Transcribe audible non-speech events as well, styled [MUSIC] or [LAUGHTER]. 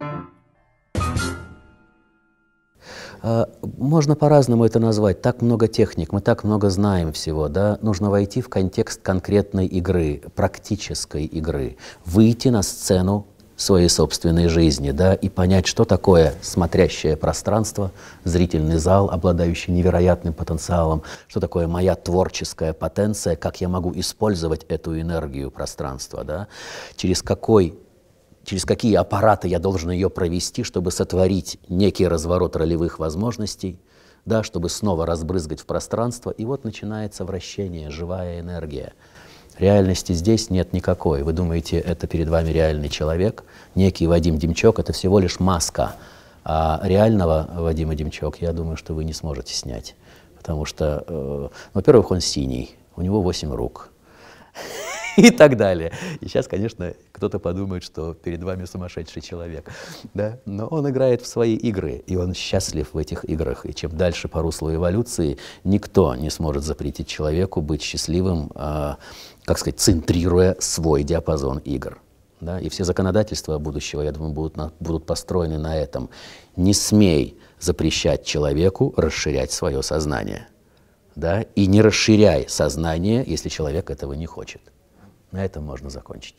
А, можно по-разному это назвать. Так много техник, мы так много знаем всего. Да? Нужно войти в контекст конкретной игры, практической игры, выйти на сцену своей собственной жизни, да, и понять, что такое смотрящее пространство, зрительный зал, обладающий невероятным потенциалом, что такое моя творческая потенция, как я могу использовать эту энергию пространства, да, через какой через какие аппараты я должен ее провести, чтобы сотворить некий разворот ролевых возможностей, да, чтобы снова разбрызгать в пространство, и вот начинается вращение, живая энергия. Реальности здесь нет никакой. Вы думаете, это перед вами реальный человек, некий Вадим Демчок, это всего лишь маска. А реального Вадима Демчок, я думаю, что вы не сможете снять. Потому что, э, во-первых, он синий, у него восемь рук. [LAUGHS] и так далее. И сейчас, конечно, кто-то подумает, что перед вами сумасшедший человек. Да? Но он играет в свои игры, и он счастлив в этих играх. И чем дальше по руслу эволюции, никто не сможет запретить человеку быть счастливым, э, как сказать, центрируя свой диапазон игр. Да? И все законодательства будущего, я думаю, будут, на, будут построены на этом. Не смей запрещать человеку расширять свое сознание. Да? И не расширяй сознание, если человек этого не хочет. На этом можно закончить.